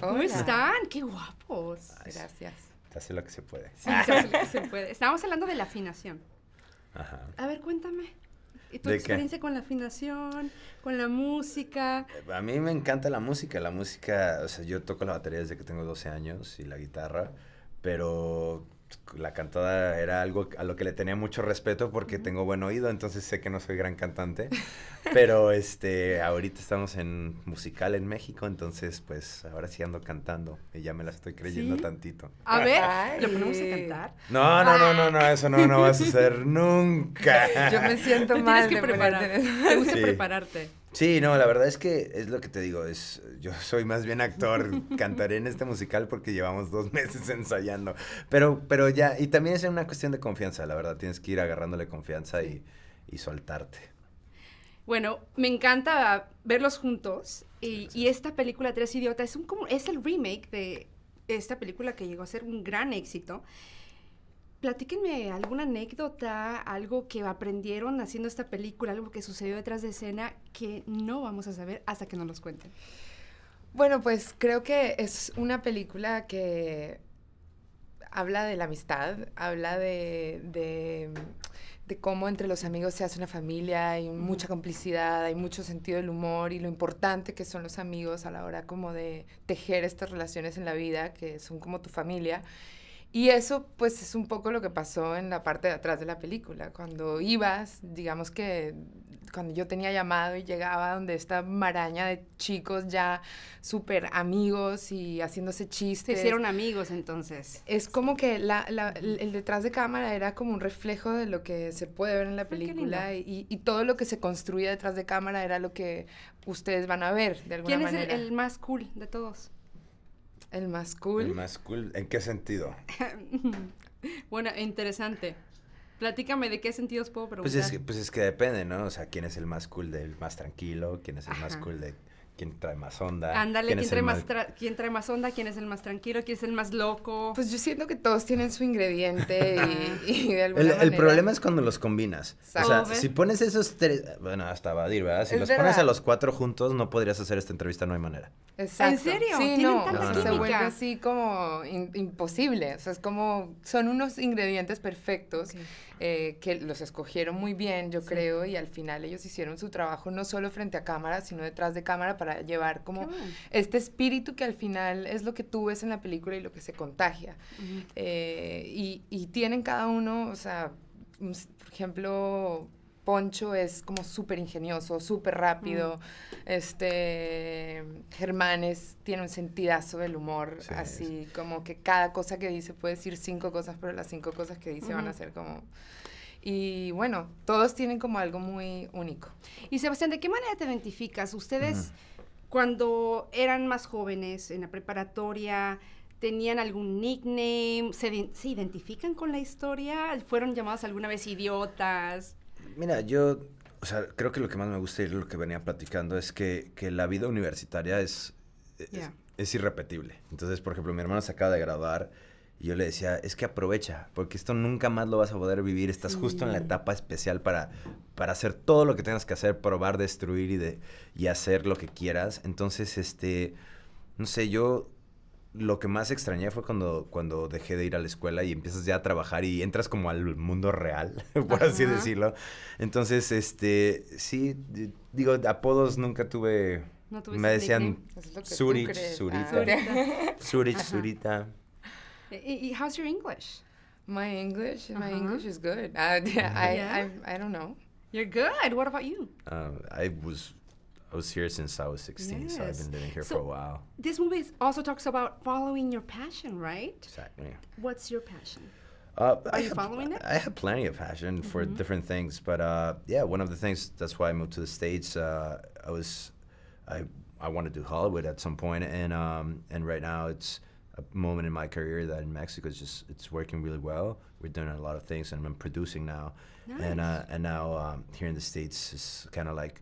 ¿Cómo están? Qué guapos. Gracias. Se lo que se puede. Sí, se puede. Estábamos hablando de la afinación. Ajá. A ver, cuéntame. ¿Y tu experiencia con la afinación, con la música? A mí me encanta la música. La música, o sea, yo toco la batería desde que tengo 12 años y la guitarra, pero la cantada era algo a lo que le tenía mucho respeto porque tengo buen oído, entonces sé que no soy gran cantante, pero este ahorita estamos en musical en México, entonces pues ahora sí ando cantando y ya me la estoy creyendo tantito. A ver, ¿lo ponemos a cantar? No, no, no, no, no, eso no, no va a suceder nunca. Yo me siento mal. Tienes que gusta prepararte. Sí, no, la verdad es que es lo que te digo, es yo soy más bien actor, cantaré en este musical porque llevamos dos meses ensayando, pero, pero ya, y también es una cuestión de confianza, la verdad, tienes que ir agarrándole confianza y, soltarte. Bueno, me encanta verlos juntos y, y esta película Tres Idiotas es, un, es el remake de esta película que llegó a ser un gran éxito. Platíquenme alguna anécdota, algo que aprendieron haciendo esta película, algo que sucedió detrás de escena que no vamos a saber hasta que nos los cuenten. Bueno, pues creo que es una película que habla de la amistad, habla de, cómo entre los amigos se hace una familia, hay mucha complicidad, hay mucho sentido del humor y lo importante que son los amigos a la hora como de tejer estas relaciones en la vida, que son como tu familia. Y eso pues es un poco lo que pasó en la parte de atrás de la película, cuando ibas, digamos que cuando yo tenía llamado y llegaba donde esta maraña de chicos ya súper amigos y haciéndose chistes. Se hicieron amigos entonces. Es como que la, la, el, detrás de cámara era como un reflejo de lo que se puede ver en la ah, película y, todo lo que se construía detrás de cámara era lo que ustedes van a ver de alguna manera. ¿Quién es el, más cool de todos? El más cool. El más cool. ¿En qué sentido? bueno, interesante. Platícame de qué sentidos puedo pues preguntar. Pues es, que, depende, ¿no? O sea, quién es el más cool del más tranquilo, quién es el más cool de quién trae más onda. Ándale, ¿quién, trae más onda, quién es el más tranquilo, quién es el más loco. Pues yo siento que todos tienen su ingrediente y, de alguna el, manera... el, problema es cuando los combinas. O sea, si pones esos tres, bueno, hasta va a decir, ¿verdad? Si los pones a los cuatro juntos, no podrías hacer esta entrevista, no hay manera. Exacto. ¿En serio? Sí, no, se vuelve así como imposible. O sea, es como, son unos ingredientes perfectos. Eh, que los escogieron muy bien, yo creo, y al final ellos hicieron su trabajo no solo frente a cámara, sino detrás de cámara para llevar como este espíritu que al final es lo que tú ves en la película y lo que se contagia. Eh, y, y tienen cada uno, o sea, mm, por ejemplo, Poncho es como súper ingenioso, súper rápido. Este, Germanes tiene un sentidazo del humor, así como que cada cosa que dice puede decir cinco cosas, pero las cinco cosas que dice van a ser como... Y bueno, todos tienen como algo muy único. Y Sebastián, ¿de qué manera te identificas? Ustedes, cuando eran más jóvenes, en la preparatoria, tenían algún nickname, ¿Se, se, identifican con la historia, fueron llamados alguna vez idiotas. Mira, yo, o sea, creo que lo que más me gusta y lo que venía platicando es que, la vida universitaria e, es, irrepetible. Entonces, por ejemplo, mi hermano se acaba de graduar y yo le decía, es que aprovecha, porque esto nunca más lo vas a poder vivir. Estás justo en la etapa especial para, para hacer todo lo que tengas que hacer, probar, destruir y, de, y hacer lo que quieras. Entonces, este, no sé, yo lo que más extrañé fue cuando, cuando dejé de ir a la escuela y empiezas ya a trabajar y entras como al mundo real, por así decirlo. Entonces, este, sí, digo, apodos nunca tuve. me decían Zurich, ah, Zurita. Zurich, Zurita. ¿Y how's your English? My English, my English is good. Ah, I, yeah, I, I, don't know. You're good. What about you? Ah, I was I was here since I was 16, yes. so I've been living here so for a while. This movie also talks about following your passion, right? Exactly. What's your passion? Uh, Are I you following it? I have plenty of passion mm -hmm. for mm-hmm. different things, but uh, yeah, one of the things that's why I moved to the states. Uh, I was, I I want to do Hollywood at some point, and um, and right now it's a moment in my career that in Mexico is just it's working really well. We're doing a lot of things, and I'm producing now, uh, nice. and and now um, here in the states is kind of like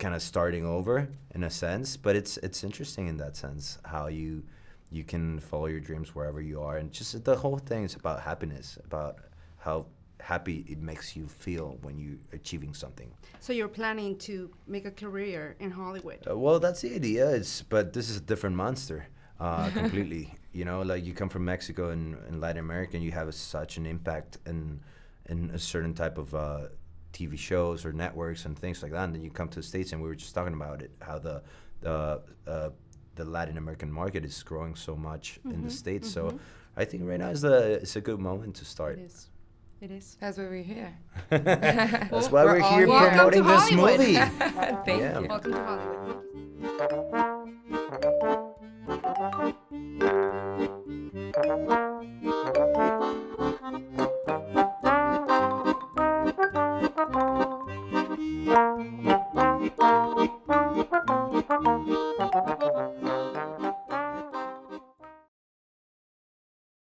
kind of starting over in a sense. But it's it's interesting in that sense how you you can follow your dreams wherever you are, and just the whole thing is about happiness, about how happy it makes you feel when you're achieving something. So you're planning to make a career in Hollywood. Uh, well, that's the idea. It's but this is a different monster uh, completely. you know, like you come from Mexico and, and Latin America, and you have a, such an impact and in, in a certain type of uh, TV shows or networks and things like that. And then you come to the states, and we were just talking about it, how the the uh, the Latin American market is growing so much mm-hmm. in the mm-hmm, states. Mm-hmm. So I think right now is the it's a good moment to start. It is. It is. That's why we're here. That's why we're, we're here, here promoting this movie. Thank yeah. you. Welcome to Hollywood.